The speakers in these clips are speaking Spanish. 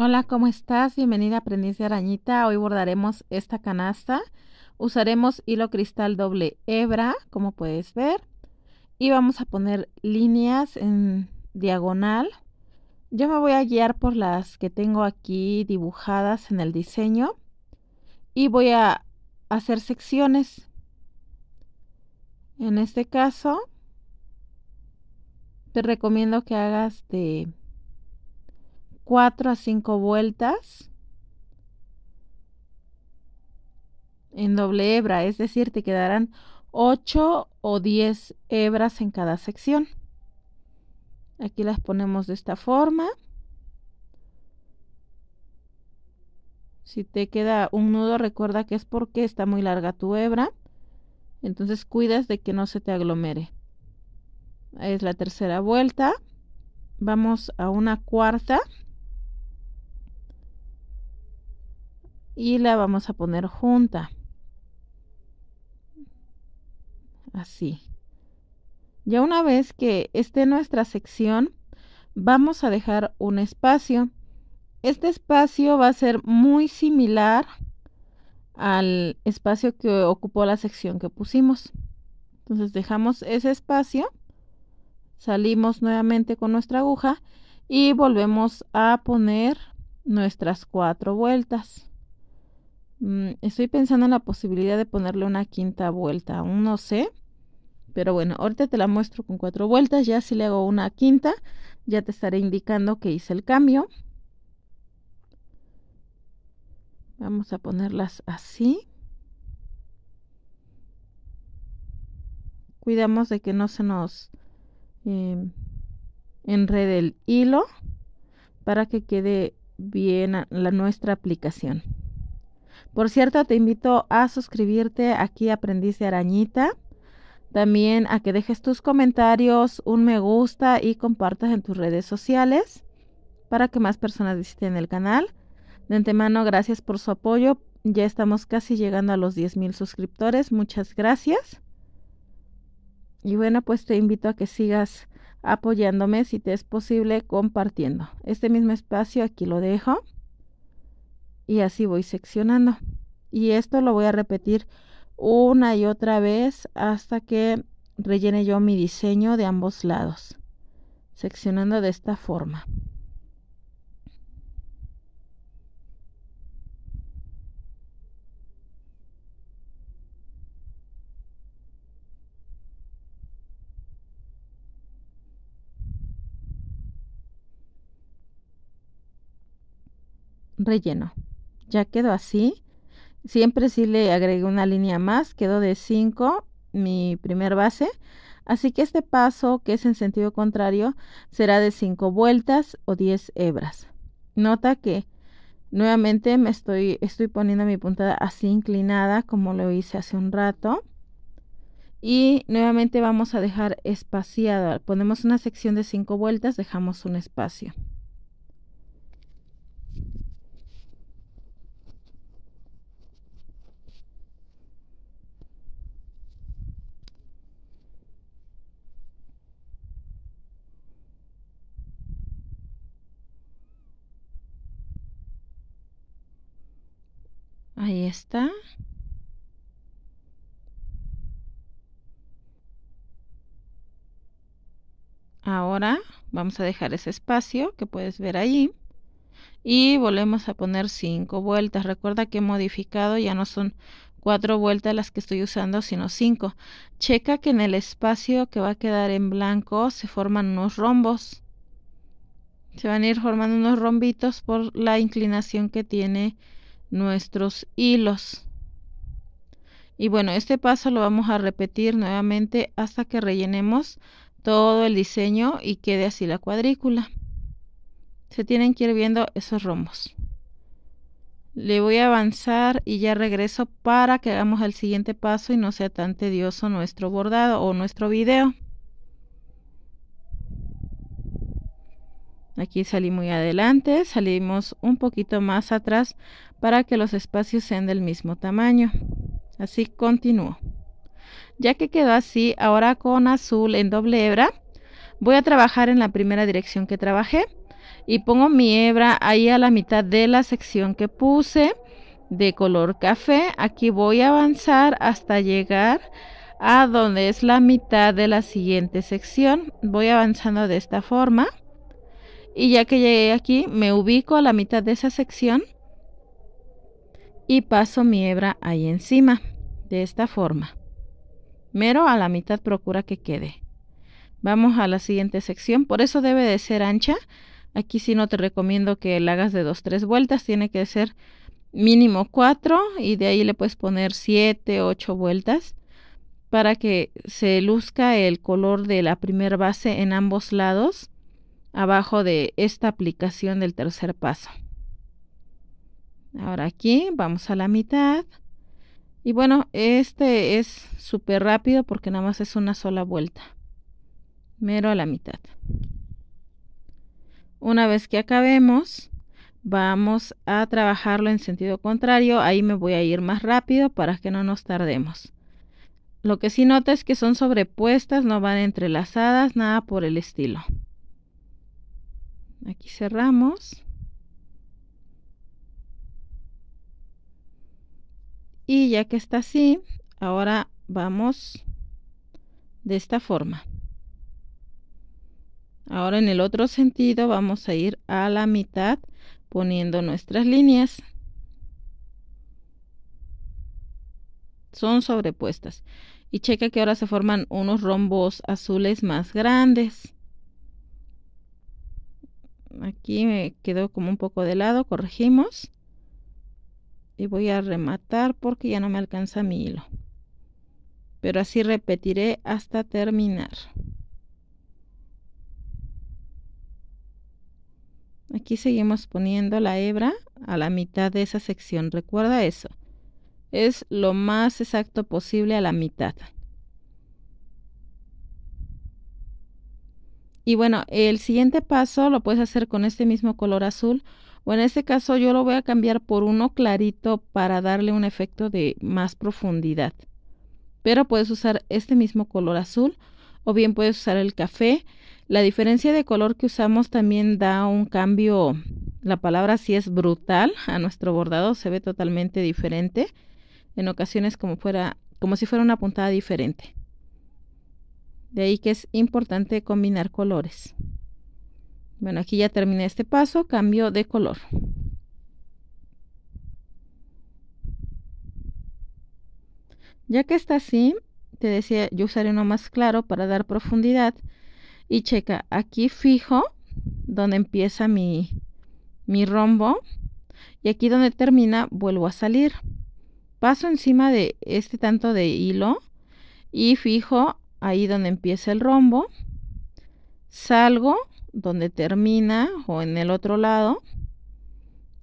Hola, ¿cómo estás? Bienvenida aprendiz de arañita. Hoy bordaremos esta canasta. Usaremos hilo cristal doble hebra, como puedes ver. Y vamos a poner líneas en diagonal. Yo me voy a guiar por las que tengo aquí dibujadas en el diseño. Y voy a hacer secciones. En este caso, te recomiendo que hagas de 4 a 5 vueltas en doble hebra, es decir, te quedarán 8 o 10 hebras en cada sección. Aquí las ponemos de esta forma. Si te queda un nudo, recuerda que es porque está muy larga tu hebra. Entonces cuidas de que no se te aglomere. Es la tercera vuelta. Vamos a una cuarta. y la vamos a poner junta así ya una vez que esté nuestra sección vamos a dejar un espacio este espacio va a ser muy similar al espacio que ocupó la sección que pusimos entonces dejamos ese espacio salimos nuevamente con nuestra aguja y volvemos a poner nuestras cuatro vueltas Mm, estoy pensando en la posibilidad de ponerle una quinta vuelta, aún no sé. Pero bueno, ahorita te la muestro con cuatro vueltas, ya si le hago una quinta, ya te estaré indicando que hice el cambio. Vamos a ponerlas así. Cuidamos de que no se nos em, enrede el hilo para que quede bien la, nuestra aplicación. Por cierto, te invito a suscribirte aquí Aprendiz de Arañita. También a que dejes tus comentarios, un me gusta y compartas en tus redes sociales para que más personas visiten el canal. De antemano, gracias por su apoyo. Ya estamos casi llegando a los 10.000 suscriptores. Muchas gracias. Y bueno, pues te invito a que sigas apoyándome si te es posible compartiendo. Este mismo espacio aquí lo dejo y así voy seccionando. Y esto lo voy a repetir una y otra vez hasta que rellene yo mi diseño de ambos lados, seccionando de esta forma. relleno ya quedó así. Siempre si le agregué una línea más, quedó de 5 mi primer base. Así que este paso, que es en sentido contrario, será de 5 vueltas o 10 hebras. Nota que nuevamente me estoy, estoy poniendo mi puntada así inclinada como lo hice hace un rato. Y nuevamente vamos a dejar espaciada. Ponemos una sección de 5 vueltas, dejamos un espacio. Ahí está. Ahora vamos a dejar ese espacio que puedes ver allí. Y volvemos a poner 5 vueltas. Recuerda que he modificado, ya no son 4 vueltas las que estoy usando, sino 5. Checa que en el espacio que va a quedar en blanco se forman unos rombos. Se van a ir formando unos rombitos por la inclinación que tiene nuestros hilos. Y bueno, este paso lo vamos a repetir nuevamente hasta que rellenemos todo el diseño y quede así la cuadrícula. Se tienen que ir viendo esos rombos. Le voy a avanzar y ya regreso para que hagamos el siguiente paso y no sea tan tedioso nuestro bordado o nuestro video. Aquí salí muy adelante, salimos un poquito más atrás para que los espacios sean del mismo tamaño. Así continúo. Ya que quedó así, ahora con azul en doble hebra, voy a trabajar en la primera dirección que trabajé y pongo mi hebra ahí a la mitad de la sección que puse de color café. Aquí voy a avanzar hasta llegar a donde es la mitad de la siguiente sección. Voy avanzando de esta forma. Y ya que llegué aquí, me ubico a la mitad de esa sección y paso mi hebra ahí encima, de esta forma. Mero a la mitad procura que quede. Vamos a la siguiente sección, por eso debe de ser ancha. Aquí si no te recomiendo que la hagas de dos, tres vueltas, tiene que ser mínimo cuatro y de ahí le puedes poner 7, ocho vueltas para que se luzca el color de la primera base en ambos lados abajo de esta aplicación del tercer paso. Ahora aquí vamos a la mitad. Y bueno, este es súper rápido porque nada más es una sola vuelta. Mero a la mitad. Una vez que acabemos, vamos a trabajarlo en sentido contrario. Ahí me voy a ir más rápido para que no nos tardemos. Lo que sí nota es que son sobrepuestas, no van entrelazadas, nada por el estilo. Aquí cerramos. Y ya que está así, ahora vamos de esta forma. Ahora en el otro sentido vamos a ir a la mitad poniendo nuestras líneas. Son sobrepuestas. Y checa que ahora se forman unos rombos azules más grandes aquí me quedó como un poco de lado, corregimos. Y voy a rematar porque ya no me alcanza mi hilo. Pero así repetiré hasta terminar. Aquí seguimos poniendo la hebra a la mitad de esa sección. Recuerda eso. Es lo más exacto posible a la mitad. Y bueno, el siguiente paso lo puedes hacer con este mismo color azul. O en este caso yo lo voy a cambiar por uno clarito para darle un efecto de más profundidad. Pero puedes usar este mismo color azul o bien puedes usar el café. La diferencia de color que usamos también da un cambio, la palabra sí es brutal, a nuestro bordado se ve totalmente diferente. En ocasiones como fuera, como si fuera una puntada diferente. De ahí que es importante combinar colores. Bueno, aquí ya terminé este paso, cambio de color. Ya que está así, te decía, yo usaré uno más claro para dar profundidad. Y checa, aquí fijo donde empieza mi, mi rombo. Y aquí donde termina, vuelvo a salir. Paso encima de este tanto de hilo y fijo ahí donde empieza el rombo, salgo donde termina o en el otro lado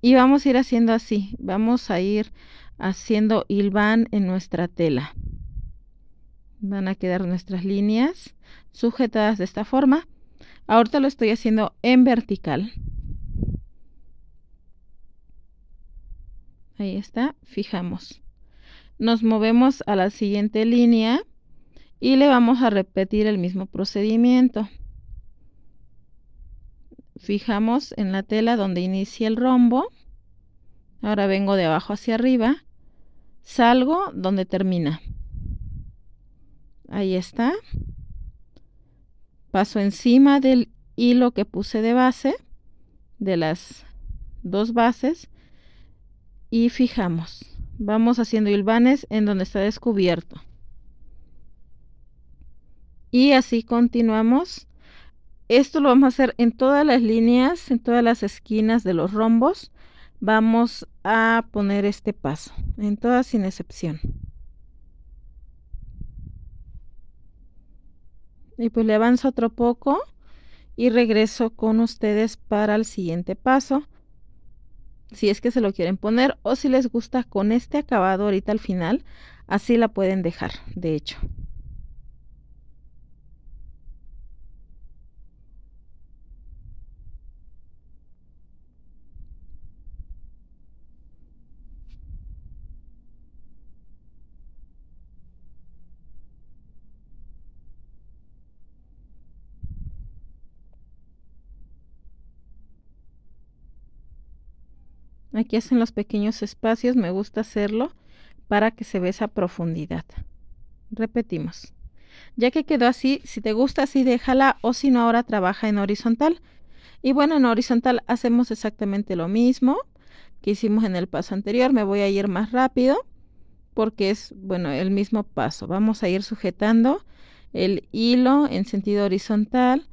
y vamos a ir haciendo así, vamos a ir haciendo hilván en nuestra tela. Van a quedar nuestras líneas sujetadas de esta forma. Ahorita lo estoy haciendo en vertical. Ahí está, fijamos. Nos movemos a la siguiente línea y le vamos a repetir el mismo procedimiento. Fijamos en la tela donde inicia el rombo. Ahora vengo de abajo hacia arriba. Salgo donde termina. Ahí está. Paso encima del hilo que puse de base, de las dos bases, y fijamos. Vamos haciendo hilvanes en donde está descubierto y así continuamos. Esto lo vamos a hacer en todas las líneas, en todas las esquinas de los rombos. Vamos a poner este paso, en todas sin excepción. Y pues le avanzo otro poco y regreso con ustedes para el siguiente paso. Si es que se lo quieren poner o si les gusta con este acabado ahorita al final, así la pueden dejar, de hecho. Aquí hacen los pequeños espacios, me gusta hacerlo para que se vea esa profundidad. Repetimos. Ya que quedó así, si te gusta así déjala o si no ahora trabaja en horizontal. Y bueno, en horizontal hacemos exactamente lo mismo que hicimos en el paso anterior. Me voy a ir más rápido porque es, bueno, el mismo paso. Vamos a ir sujetando el hilo en sentido horizontal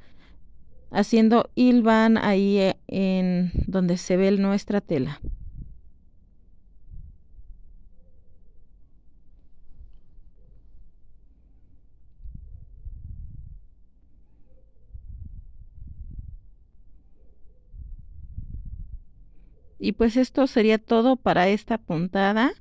haciendo hilvan ahí eh, en donde se ve nuestra tela. Y pues esto sería todo para esta puntada.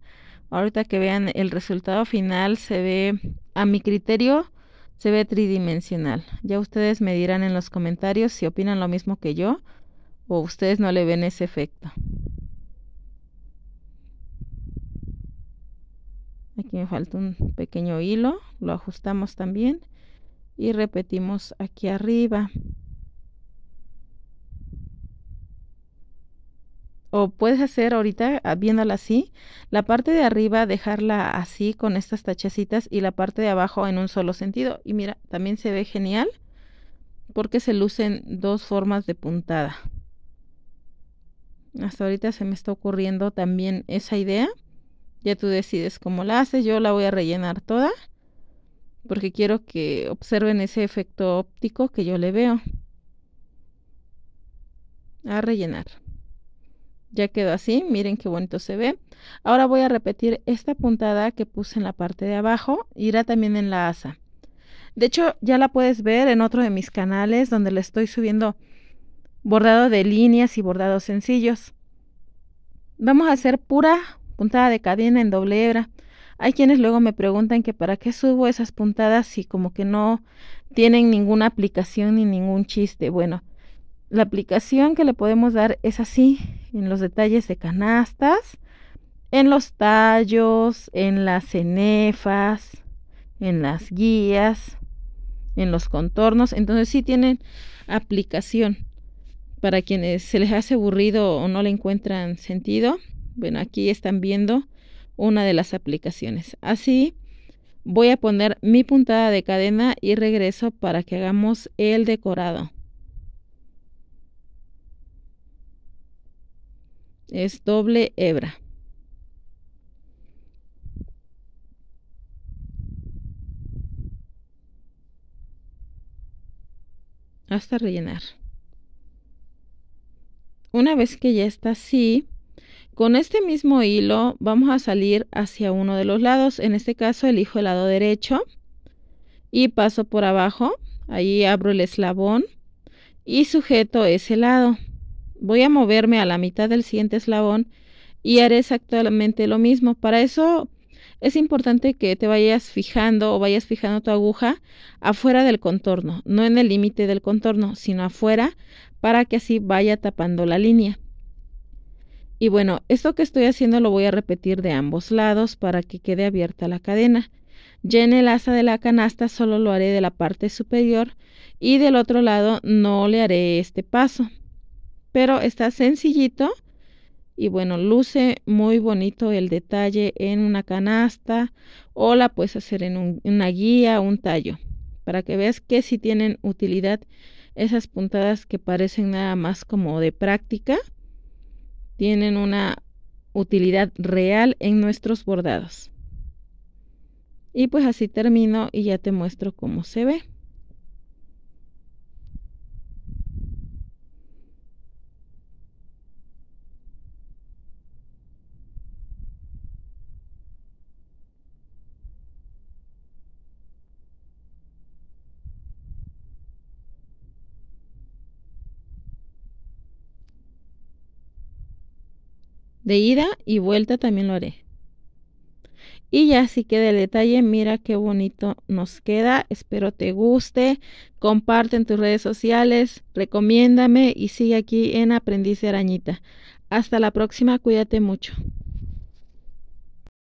Ahorita que vean el resultado final se ve a mi criterio se ve tridimensional. Ya ustedes me dirán en los comentarios si opinan lo mismo que yo o ustedes no le ven ese efecto. Aquí me falta un pequeño hilo, lo ajustamos también y repetimos aquí arriba. o puedes hacer ahorita ah, viéndola así, la parte de arriba dejarla así con estas tachecitas y la parte de abajo en un solo sentido. Y mira, también se ve genial porque se lucen dos formas de puntada. Hasta ahorita se me está ocurriendo también esa idea. Ya tú decides cómo la haces. Yo la voy a rellenar toda porque quiero que observen ese efecto óptico que yo le veo. A rellenar. Ya quedó así, miren qué bonito se ve. Ahora voy a repetir esta puntada que puse en la parte de abajo, irá también en la asa. De hecho, ya la puedes ver en otro de mis canales donde le estoy subiendo bordado de líneas y bordados sencillos. Vamos a hacer pura puntada de cadena en doble hebra. Hay quienes luego me preguntan que para qué subo esas puntadas si como que no tienen ninguna aplicación ni ningún chiste. Bueno, la aplicación que le podemos dar es así, en los detalles de canastas, en los tallos, en las cenefas, en las guías, en los contornos. Entonces sí tienen aplicación. Para quienes se les hace aburrido o no le encuentran sentido, bueno, aquí están viendo una de las aplicaciones. Así voy a poner mi puntada de cadena y regreso para que hagamos el decorado. es doble hebra. Hasta rellenar. Una vez que ya está así, con este mismo hilo vamos a salir hacia uno de los lados, en este caso elijo el lado derecho y paso por abajo, ahí abro el eslabón y sujeto ese lado voy a moverme a la mitad del siguiente eslabón y haré exactamente lo mismo. Para eso es importante que te vayas fijando o vayas fijando tu aguja afuera del contorno, no en el límite del contorno, sino afuera para que así vaya tapando la línea. Y bueno, esto que estoy haciendo lo voy a repetir de ambos lados para que quede abierta la cadena. Ya el asa de la canasta solo lo haré de la parte superior y del otro lado no le haré este paso pero está sencillito y bueno, luce muy bonito el detalle en una canasta o la puedes hacer en una guía, un tallo, para que veas que si tienen utilidad esas puntadas que parecen nada más como de práctica, tienen una utilidad real en nuestros bordados. Y pues así termino y ya te muestro cómo se ve. De ida y vuelta también lo haré. Y ya así queda el detalle. Mira qué bonito nos queda. Espero te guste. Comparte en tus redes sociales. Recomiéndame y sigue aquí en Aprendiz Arañita. Hasta la próxima. Cuídate mucho.